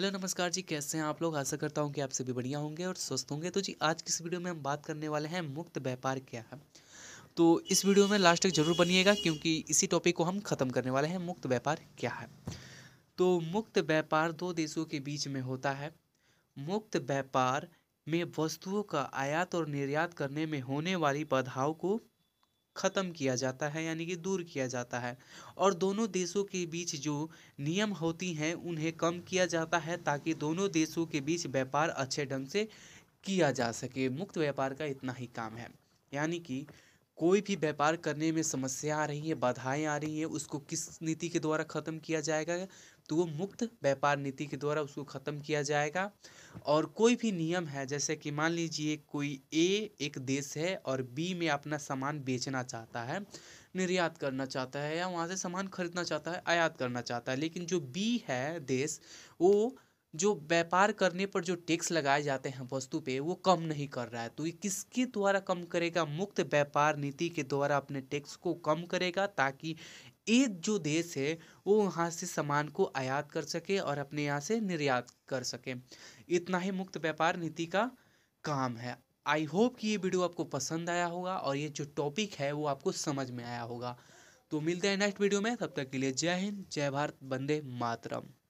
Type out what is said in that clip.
hello नमस्कार जी कैसे हैं आप लोग आशा करता हूं कि आप सभी बढ़िया होंगे और स्वस्थ होंगे तो जी आज की इस वीडियो में हम बात करने वाले हैं मुक्त व्यापार क्या है तो इस वीडियो में लास्ट तक जरूर बनिएगा क्योंकि इसी टॉपिक को हम ख़त्म करने वाले हैं मुक्त व्यापार क्या है तो मुक्त व्यापार दो देशों के बीच में होता है मुक्त व्यापार में वस्तुओं का आयात और निर्यात करने में होने वाली बाधाओं को ख़त्म किया जाता है यानी कि दूर किया जाता है और दोनों देशों के बीच जो नियम होती हैं उन्हें कम किया जाता है ताकि दोनों देशों के बीच व्यापार अच्छे ढंग से किया जा सके मुक्त व्यापार का इतना ही काम है यानी कि कोई भी व्यापार करने में समस्या आ रही है बाधाएं आ रही है उसको किस नीति के द्वारा ख़त्म किया जाएगा तो वो मुक्त व्यापार नीति के द्वारा उसको ख़त्म किया जाएगा और कोई भी नियम है जैसे कि मान लीजिए कोई ए एक देश है और बी में अपना सामान बेचना चाहता है निर्यात करना चाहता है या वहाँ से सामान खरीदना चाहता है आयात करना चाहता है लेकिन जो बी है देश वो जो व्यापार करने पर जो टैक्स लगाए जाते हैं वस्तु पे वो कम नहीं कर रहा है तो ये किसके द्वारा कम करेगा मुक्त व्यापार नीति के द्वारा अपने टैक्स को कम करेगा ताकि एक जो देश है वो वहाँ से सामान को आयात कर सके और अपने यहाँ से निर्यात कर सके इतना ही मुक्त व्यापार नीति का काम है आई होप कि ये वीडियो आपको पसंद आया होगा और ये जो टॉपिक है वो आपको समझ में आया होगा तो मिलते हैं नेक्स्ट वीडियो में तब तक के लिए जय हिंद जय भारत बंदे मातरम